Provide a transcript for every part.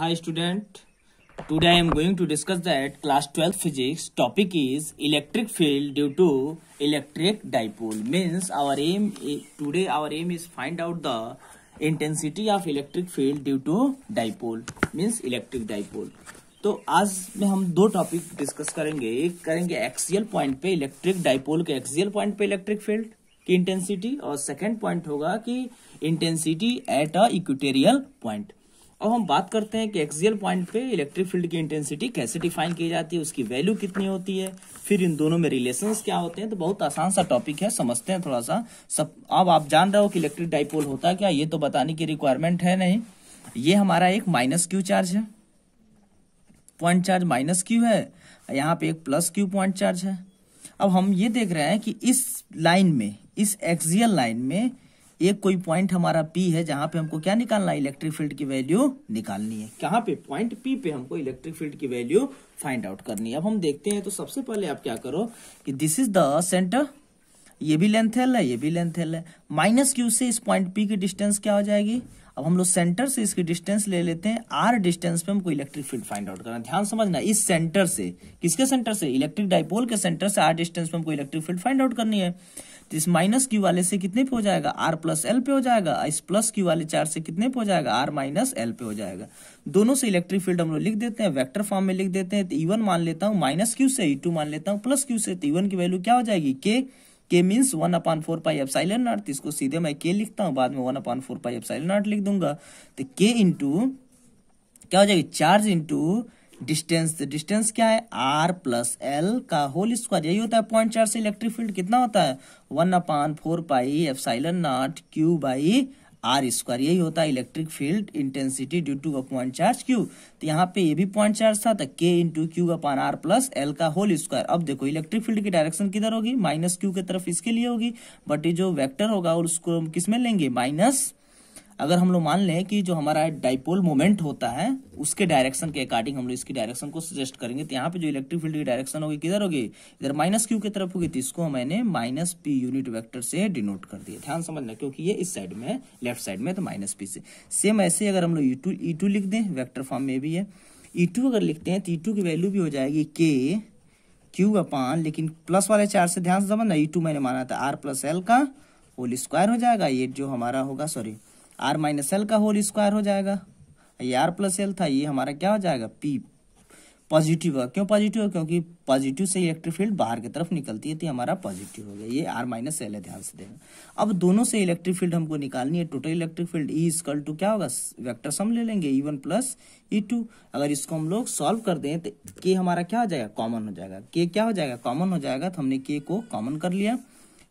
high student today I am going to discuss that class twelfth physics topic is electric field due to electric dipole means our aim today our aim is find out the intensity of electric field due to dipole means electric dipole तो आज में हम दो topic discuss करेंगे एक करेंगे axial point पे electric dipole के एक्सियल पॉइंट पे इलेक्ट्रिक फील्ड की इंटेंसिटी और सेकेंड पॉइंट होगा कि intensity at a equatorial point अब हम बात करते हैं कि एक्सियल पॉइंट पे इलेक्ट्रिक फील्ड की इंटेंसिटी कैसे डिफाइन की जाती है उसकी वैल्यू कितनी होती है फिर इन दोनों में रिलेशंस क्या होते हैं तो बहुत आसान सा टॉपिक है समझते हैं थोड़ा सा सब अब आप जान रहे हो कि इलेक्ट्रिक डाइपोल होता क्या ये तो बताने की रिक्वायरमेंट है नहीं ये हमारा एक माइनस क्यू चार्ज है पॉइंट चार्ज माइनस क्यू है यहाँ पे एक प्लस क्यू पॉइंट चार्ज है अब हम ये देख रहे हैं कि इस लाइन में इस एक्सियल लाइन में एक कोई पॉइंट हमारा पी है जहां पे हमको क्या निकालना है इलेक्ट्रिक फील्ड की वैल्यू निकालनी है कहाँ पे पॉइंट पी पे हमको इलेक्ट्रिक फील्ड की वैल्यू फाइंड आउट करनी है अब हम देखते हैं तो सबसे पहले आप क्या करो कि दिस इज द सेंटर ये भी लेंथ एल है ये भी लेंथ एल है माइनस क्यू से इस पॉइंट पी की डिस्टेंस क्या हो जाएगी अब हम लोग सेंटर से इसकी डिस्टेंस ले लेते हैं आर डिस्टेंस पे हमको इलेक्ट्रिक फील्ड फाइंड आउट करना ध्यान समझना इस सेंटर से किसके सेंटर से इलेक्ट्रिक डाइपोल के सेंटर से आर डिस्टेंस पे हमको इलेक्ट्रिक फील्ड फाइंड आउट करनी है तो इस माइनस क्यू वाले से कितने पे हो जाएगा आर प्लस एल पे हो जाएगा इस प्लस क्यू वाले चार्ज से कितने पे हो जाएगा आर माइनस एल पे हो जाएगा दोनों से इलेक्ट्रिक फील्ड हम लोग लिख देते हैं वेक्टर फॉर्म में लिख देते हैं तो इवन e मान लेता हूँ माइनस क्यू से टू e मान लेता हूँ प्लस क्यू से तो इवन e की वैल्यू क्या हो जाएगी K K means one upon four pi epsilon naught इसको सीधे मैं के लिखता हूँ बाद में one upon four pi epsilon naught लिख दूंगा तो के इंटू क्या हो जाएगी चार्ज इंटू डिस्टेंस तो डिस्टेंस क्या है आर प्लस एल का होल स्क्वायर यही होता है पॉइंट चार्ज से इलेक्ट्रिक फील्ड कितना होता है one upon four pi epsilon naught Q by R square यही होता है electric field intensity due to a point charge Q तो यहाँ पे ये भी पॉइंट चार्ज था तो K into Q upon R plus L का होल स्क्वायर अब देखो इलेक्ट्रिक फील्ड की डायरेक्शन किधर होगी माइनस क्यू की तरफ इसके लिए होगी बट ये जो वेक्टर होगा और उसको हम किस में लेंगे माइनस अगर हम लोग मान लें कि जो हमारा डाइपोल मोमेंट होता है उसके डायरेक्शन के अकॉर्डिंग हम लोग इसकी डायरेक्शन को सजेस्ट करेंगे तो यहाँ पे जो इलेक्ट्रिक फील्ड की डायरेक्शन होगी किधर होगी इधर माइनस क्यू की तरफ होगी तो इसको मैंने माइनस पी यूनिट वैक्टर से डिनोट कर दिया ध्यान समझना क्योंकि ये इस साइड में लेफ्ट साइड में तो माइनस पी से सेम ऐसे अगर हम लोग ई e टू e लिख दें वैक्टर फॉर्म में भी है ई e अगर लिखते हैं तो ई की वैल्यू भी हो जाएगी के क्यू अपान लेकिन प्लस वाले चार से ध्यान से समझना ई मैंने माना था आर प्लस एल का होल स्क्वायर हो जाएगा ये जो हमारा होगा सॉरी आर माइनस एल का होल स्क्वायर हो जाएगा ये आर प्लस एल था ये हमारा क्या हो जाएगा पी पॉजिटिव है क्यों पॉजिटिव है क्योंकि पॉजिटिव से इलेक्ट्रिक फील्ड बाहर की तरफ निकलती है तो हमारा पॉजिटिव हो गया ये आर माइनस एल है ध्यान से देना अब दोनों से इलेक्ट्रिक फील्ड हमको निकालनी है total electric field E equal to क्या होगा वेक्टर सम ले लेंगे E one plus E two अगर इसको हम लोग सॉल्व कर दें तो के हमारा क्या हो जाएगा कॉमन हो जाएगा के क्या हो जाएगा कॉमन हो जाएगा तो हमने के को कॉमन कर लिया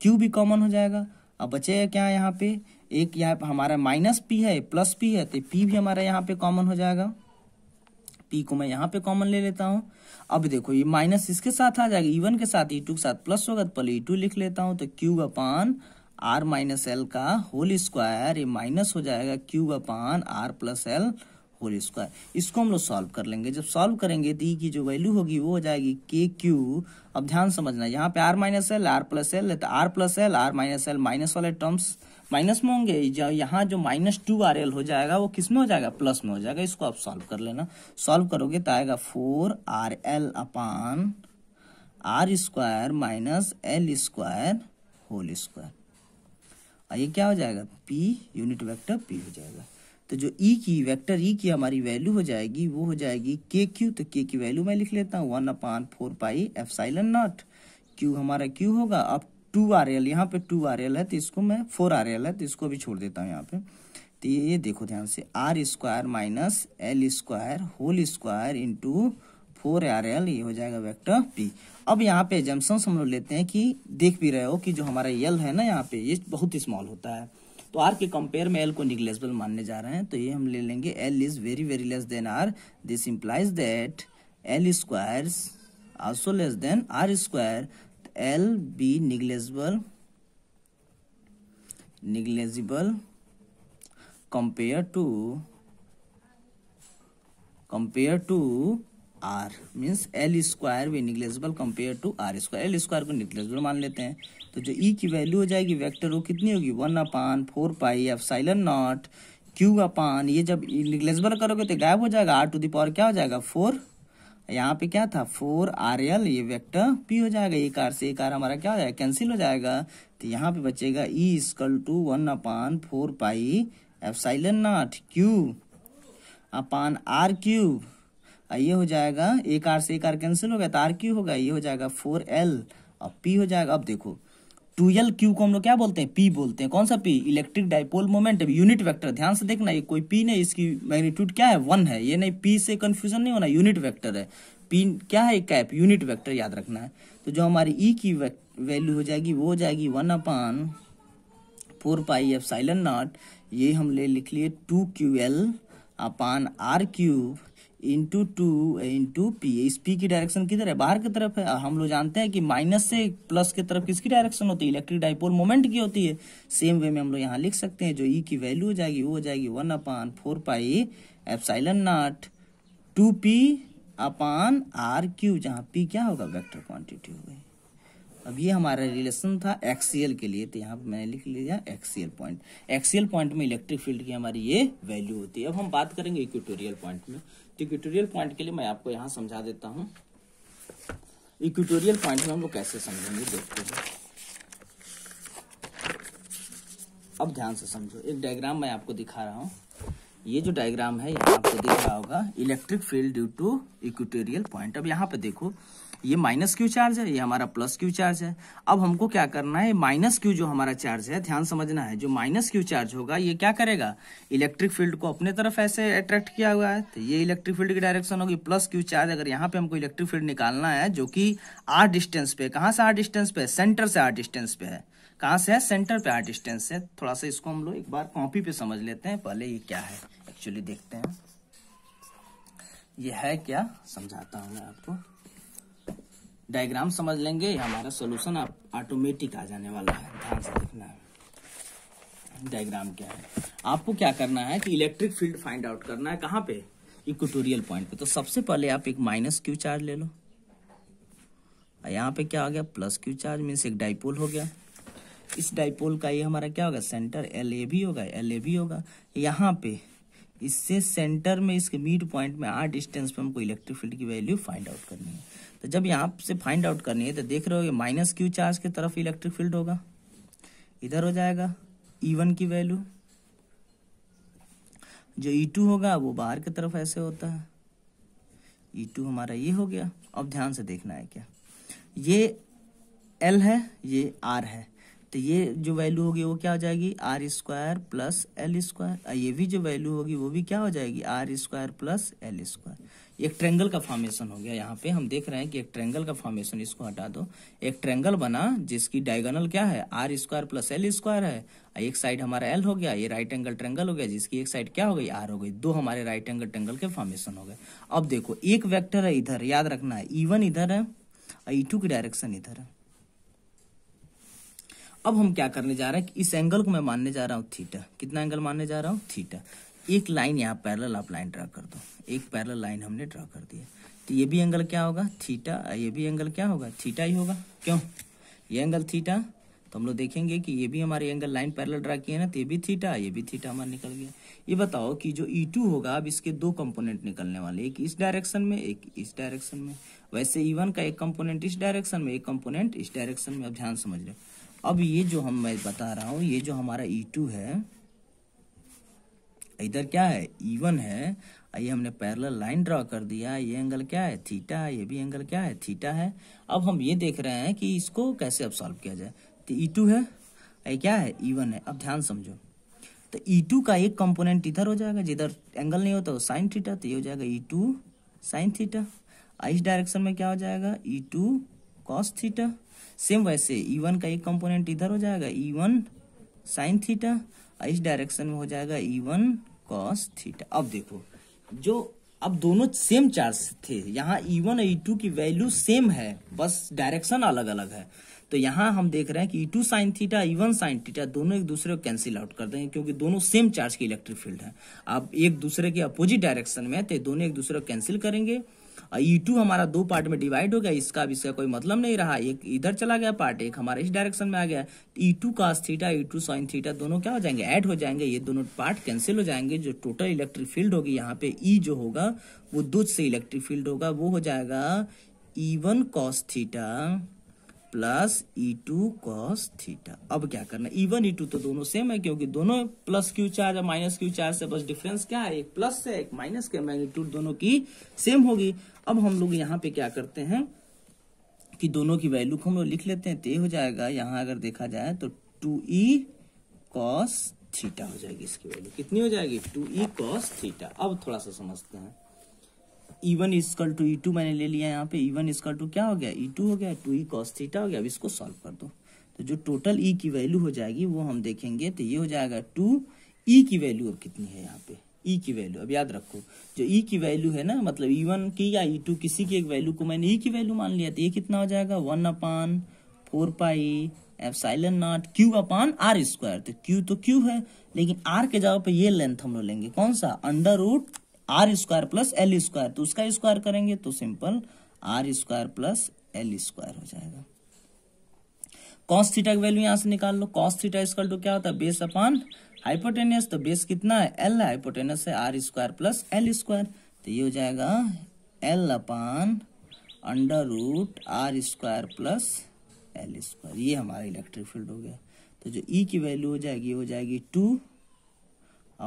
क्यू भी कॉमन हो जाएगा अब बचेगा क्या यहाँ पे एक यहाँ पर हमारा माइनस पी है प्लस पी है तो पी भी हमारा यहाँ पे कॉमन हो जाएगा पी को मैं यहाँ पे कॉमन ले लेता हूँ अब देखो ये माइनस इसके साथ आ जाएगा इवन के साथ ई e के साथ प्लस होगा तो पहले ई e लिख लेता हूँ तो Q upon R minus L का होल स्क्वायर ये माइनस हो जाएगा Q upon R plus L whole square इसको हम लोग सॉल्व कर लेंगे जब सॉल्व करेंगे तो ई e की जो वैल्यू होगी वो हो जाएगी के क्यू अब ध्यान समझना यहाँ पे R minus L R plus L तो R plus L R minus L minus वाले टर्म्स माइनस में होंगे यहाँ जो माइनस टू आर एल हो जाएगा वो किस में हो जाएगा प्लस में हो जाएगा इसको आप सॉल्व कर लेना सॉल्व करोगे तो आएगा four R L upon R square minus L square whole square और ये क्या हो जाएगा पी यूनिट वेक्टर पी हो जाएगा तो जो ई e की वेक्टर ई e की हमारी वैल्यू हो जाएगी वो हो जाएगी के क्यू तो के की वैल्यू मैं लिख लेता हूँ one upon four pi epsilon naught Q हमारा क्यू होगा अब टू आर एल यहाँ पे टू आर एल है तो इसको मैं फोर आर एल है तो इसको भी छोड़ देता हूँ यहाँ पे तो ये ये देखो ध्यान से R square minus L square whole square into four R L ये हो जाएगा वेक्टर पी अब यहाँ पे एजम्सन हम लोग लेते हैं कि देख भी रहे हो कि जो हमारा यल है ना यहाँ पे ये बहुत स्मॉल होता है तो आर के कंपेयर में एल को निग्लेजबल मानने जा रहे हैं तो ये हम ले लेंगे L is very very less than R this implies that L square also less than R square L be negligible negligible compare to compare to R means L square भी negligible compare to R square L square को negligible मान लेते हैं तो जो E e की value हो जाएगी वैक्टर वो कितनी होगी one upon four pi epsilon naught Q upon ये जब निग्लेजबल करोगे तो गायब हो जाएगा आर टू दी पावर क्या हो जाएगा फोर यहाँ पे क्या था फोर आर एल ये वेक्टर पी हो जाएगा एक आर से एक आर हमारा क्या हो जाएगा कैंसिल हो जाएगा तो यहाँ पे बचेगा E equal to one upon four pi epsilon naught Q upon R cube ये हो जाएगा एक आर से एक आर कैंसिल हो गया तो आर क्यू होगा ये हो जाएगा फोर एल और पी हो जाएगा अब देखो टूएल क्यू को हम लोग क्या बोलते हैं पी बोलते हैं कौन सा P electric dipole moment unit vector ध्यान से देखना ये कोई पी नहीं इसकी मैग्नीट्यूड क्या है वन है ये नहीं पी से कंफ्यूजन नहीं होना यूनिट वैक्टर है पी क्या है कैप यूनिट वैक्टर याद रखना है तो जो हमारी ई e की वैल्यू हो जाएगी वो हो जाएगी one upon four pi epsilon naught ये हम ले लिख लिए two Q L upon R cube into two into P इस पी की डायरेक्शन किधर है बाहर की तरफ है हम लोग जानते हैं कि माइनस से प्लस की तरफ किसकी डायरेक्शन होती है इलेक्ट्रिक डाइपोल मोमेंट की होती है सेम वे में हम लोग यहाँ लिख सकते हैं जो ई e की वैल्यू हो जाएगी वो हो जाएगी one upon four pi epsilon naught two P upon R Q जहाँ पी क्या होगा वेक्टर क्वांटिटी हो गई अब ये हमारा रिलेशन था एक्सीएल के लिए तो यहाँ पर मैंने लिख लिया एक्सीएल पॉइंट एक्सीएल पॉइंट में इलेक्ट्रिक फील्ड की हमारी ये वैल्यू होती है अब हम बात करेंगे इक्विटोरियल पॉइंट में तो इक्विटोरियल पॉइंट के लिए मैं आपको यहाँ समझा देता हूँ इक्विटोरियल पॉइंट में हम लोग कैसे समझेंगे देखते हैं अब ध्यान से समझो एक डायग्राम मैं आपको दिखा रहा हूँ ये जो डायग्राम है यहाँ आपको दिख रहा होगा electric field due to equatorial point अब यहाँ पे देखो ये माइनस क्यू चार्ज है ये हमारा प्लस क्यू चार्ज है अब हमको क्या करना है माइनस क्यू जो हमारा चार्ज है ध्यान समझना है जो माइनस क्यू चार्ज होगा ये क्या करेगा इलेक्ट्रिक फील्ड को अपने तरफ ऐसे अट्रैक्ट किया हुआ है तो ये इलेक्ट्रिक फील्ड की डायरेक्शन होगी प्लस क्यू चार्ज अगर यहाँ पे हमको इलेक्ट्रिक फील्ड निकालना है जो कि आर डिस्टेंस पे कहाँ से आर डिस्टेंस पे सेंटर से आर डिस्टेंस पे है कहां से है सेंटर पे आर हाँ, डिस्टेंस है थोड़ा सा इसको हम लोग एक बार कॉपी पे समझ लेते हैं पहले ये क्या है एक्चुअली देखते हैं ये है क्या समझाता हूं मैं आपको डायग्राम समझ लेंगे हमारा सोल्यूशन ऑटोमेटिक आ जाने वाला है ध्यान से देखना है डायग्राम क्या है आपको क्या करना है कि इलेक्ट्रिक फील्ड फाइंड आउट करना है कहाँ पे इक्वेटोरियल पॉइंट पे तो सबसे पहले आप एक माइनस क्यू चार्ज ले लो यहाँ पे क्या आ गया प्लस क्यू चार्ज मीन्स एक डाइपोल हो गया इस डाइपोल का ये हमारा क्या होगा सेंटर एल ए भी होगा एल ए भी होगा यहाँ पे इससे सेंटर में इसके मिड पॉइंट में आठ डिस्टेंस पे हमको इलेक्ट्रिक फील्ड की वैल्यू फाइंड आउट करनी है तो जब यहाँ से फाइंड आउट करनी है तो देख रहे हो माइनस क्यू चार्ज की तरफ इलेक्ट्रिक फील्ड होगा इधर हो जाएगा ई e वन की वैल्यू जो ई e टू होगा वो बाहर की तरफ ऐसे होता है ई e टू हमारा ये हो गया अब ध्यान से देखना है क्या ये एल है ये आर है तो ये जो वैल्यू होगी वो क्या हो जाएगी R square plus L square ये भी जो वैल्यू होगी वो भी क्या हो जाएगी R square plus L square एक ट्रेंगल का फॉर्मेशन हो गया यहाँ पे हम देख रहे हैं कि एक ट्रेंगल का फॉर्मेशन इसको हटा दो एक ट्रेंगल बना जिसकी डायगोनल क्या है R square plus L square है एक साइड हमारा एल हो गया ये राइट एंगल ट्रेंगल हो गया जिसकी एक साइड क्या हो गई आर हो गई दो हमारे राइट एंगल ट्रेंगल के फॉर्मेशन हो गए अब देखो एक वैक्टर है इधर याद रखना है ई e इधर है ई e की डायरेक्शन इधर है अब हम क्या करने जा रहे हैं इस एंगल को मैं मानने जा रहा हूँ थीटा कितना एंगल मानने जा रहा हूँ थीटा एक लाइन यहाँ पैरल आप लाइन ड्रा कर दो एक पैरल लाइन हमने ड्रा कर दिया तो ये भी एंगल क्या होगा थीटा ये भी एंगल क्या होगा थीटा ही होगा क्यों ये एंगल थीटा तो हम लोग देखेंगे कि ये भी हमारे एंगल लाइन पैरल ड्रा किए ना तो ये भी थीटा ये भी थीटा हमारा निकल गया ये बताओ कि जो ई e टू होगा अब इसके दो कंपोनेंट निकलने वाले एक इस डायरेक्शन में एक इस डायरेक्शन में वैसे ई e वन का एक कंपोनेंट इस डायरेक्शन में एक कंपोनेंट इस डायरेक्शन में अब ध्यान समझ रहे अब ये जो हम मैं बता रहा हूँ ये जो हमारा ई e टू है इधर क्या है ईवन e है ये हमने पैरल लाइन ड्रॉ कर दिया ये एंगल क्या है थीटा ये भी एंगल क्या है थीटा है अब हम ये देख रहे हैं कि इसको कैसे अब सॉल्व किया जाए तो ई e टू है ये क्या है ईवन है अब ध्यान समझो तो ई टू का एक कंपोनेंट इधर हो जाएगा जिधर एंगल नहीं होता वो साइन थीटा तो ये हो जाएगा ई टू साइन थीटा इस डायरेक्शन में क्या हो जाएगा E two cos theta same वैसे ई e वन का एक कंपोनेंट इधर हो जाएगा ई वन साइन थीटा इस डायरेक्शन में हो जाएगा ई वन कॉस थीटा अब देखो जो अब दोनों सेम चार्ज थे यहाँ ई वन ई टू की वैल्यू सेम है बस डायरेक्शन अलग अलग है तो यहाँ हम देख रहे हैं कि E two sine theta E one sine theta दोनों एक दूसरे को कैंसिल आउट कर देंगे क्योंकि दोनों सेम चार्ज के इलेक्ट्रिक फील्ड है आप एक दूसरे के अपोजिट डायरेक्शन में है तो दोनों एक दूसरे को कैंसिल करेंगे ई टू हमारा दो पार्ट में डिवाइड हो गया इसका अब इसका कोई मतलब नहीं रहा एक इधर चला गया पार्ट एक हमारा इस डायरेक्शन में आ गया E two cos theta E two sine theta दोनों क्या हो जाएंगे ऐड हो जाएंगे ये दोनों पार्ट कैंसिल हो जाएंगे जो टोटल इलेक्ट्रिक फील्ड होगी यहाँ पे ई e जो होगा वो दो से इलेक्ट्रिक फील्ड होगा वो हो जाएगा E one theta plus E two cos theta अब क्या करना इवन ई टू तो दोनों सेम है क्योंकि दोनों प्लस क्यू चार्ज और माइनस क्यू चार्ज से बस डिफरेंस क्या है एक प्लस से एक माइनस के मैग्नीट्यूड दोनों की सेम होगी अब हम लोग यहाँ पे क्या करते हैं कि दोनों की वैल्यू को हम लोग लिख लेते हैं तो हो जाएगा यहाँ अगर देखा जाए तो टू ई कॉस थीटा हो जाएगी इसकी वैल्यू कितनी हो जाएगी टू ई कॉस थीटा अब थोड़ा सा समझते हैं E one equal to E two मैंने ले लिया यहाँ पे ई वन इजकल टू क्या हो गया ई e टू हो गया टू ई कॉस थीटा हो गया अब इसको सॉल्व कर दो तो जो टोटल ई e की वैल्यू हो जाएगी वो हम देखेंगे तो ये हो जाएगा टू ई e की वैल्यू अब कितनी है यहाँ पे ई की वैल्यू अब याद रखो जो ई की वैल्यू है ना मतलब ई वन की या ई टू किसी की एक वैल्यू को मैंने ई की वैल्यू मान लिया तो ये कितना हो जाएगा one upon four pi epsilon naught Q upon R square तो क्यू तो क्यू है लेकिन आर के जगह पे ये लेंथ हम लोग लेंगे कौन सा under root R square plus L square तो उसका स्क्वायर करेंगे तो simple R square plus L square हो जाएगा कॉस थीटा की वैल्यू यहां से निकाल लो कॉस थीटा इसका टू क्या होता है बेस अपॉन हाइपोटेनियस तो बेस कितना है एल हाइपोटेनियस है R square plus L square तो ये हो जाएगा L upon under root R square plus L square ये हमारा इलेक्ट्रिक फील्ड हो गया तो जो ई e की वैल्यू हो जाएगी हो जाएगी two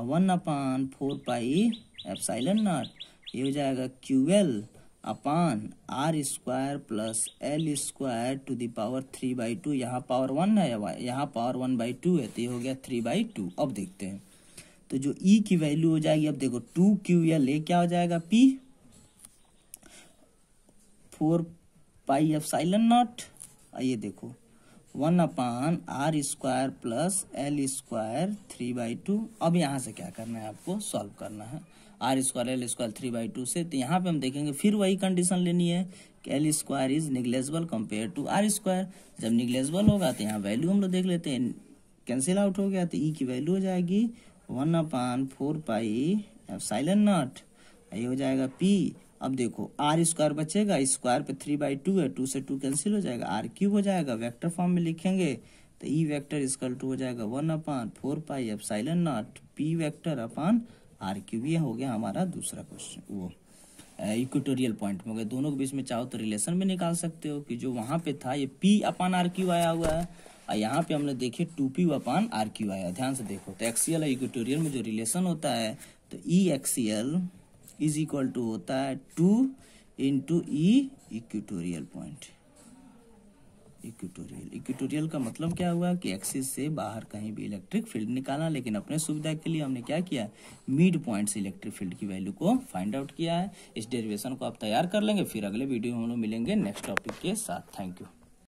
one upon four pi epsilon naught ये हो जाएगा Q L upon R square plus L square to the power three by two यहाँ पावर वन है यहाँ पावर वन बाई टू है तो ये हो गया थ्री बाई टू अब देखते हैं तो जो ई e की वैल्यू हो जाएगी अब देखो टू क्यू एल ए क्या हो जाएगा P four pi epsilon naught ये देखो one upon R square plus L square three by two अब यहाँ से क्या करना है आपको सॉल्व करना है R square L square three by two से तो यहाँ पे हम देखेंगे फिर वही कंडीशन लेनी है कि L square is negligible compare to R square जब निग्लेजबल होगा तो यहाँ वैल्यू हम लोग देख लेते हैं कैंसिल आउट हो गया तो ई e की वैल्यू हो जाएगी one upon four pi epsilon naught ये हो जाएगा पी अब देखो आर स्क्वायर बचेगा स्क्वायर पे थ्री बाई टू है टू से टू कैंसिल हो जाएगा आर क्यूब हो जाएगा वेक्टर फॉर्म में लिखेंगे तो ई वेक्टर इसकल टू हो जाएगा one upon four pi epsilon not P vector upon R cube ये हो गया हमारा दूसरा क्वेश्चन वो इक्वेटोरियल पॉइंट में दोनों के बीच में चाहो तो रिलेशन में निकाल सकते हो कि जो वहाँ पे था ये पी अपान आर क्यूब आया हुआ है और यहाँ पे हमने देखे two P upon R cube आया ध्यान से देखो तो एक्सीएल और इक्वेटोरियल में जो रिलेशन होता है तो E e axial is equal to होता है two into E equatorial point equatorial equatorial का मतलब क्या हुआ कि एक्सिस से बाहर कहीं भी इलेक्ट्रिक फील्ड निकाला लेकिन अपने सुविधा के लिए हमने क्या किया मिड पॉइंट से इलेक्ट्रिक फील्ड की वैल्यू को फाइंड आउट किया है इस डेरिवेशन को आप तैयार कर लेंगे फिर अगले वीडियो में हम लोग मिलेंगे नेक्स्ट टॉपिक के साथ थैंक यू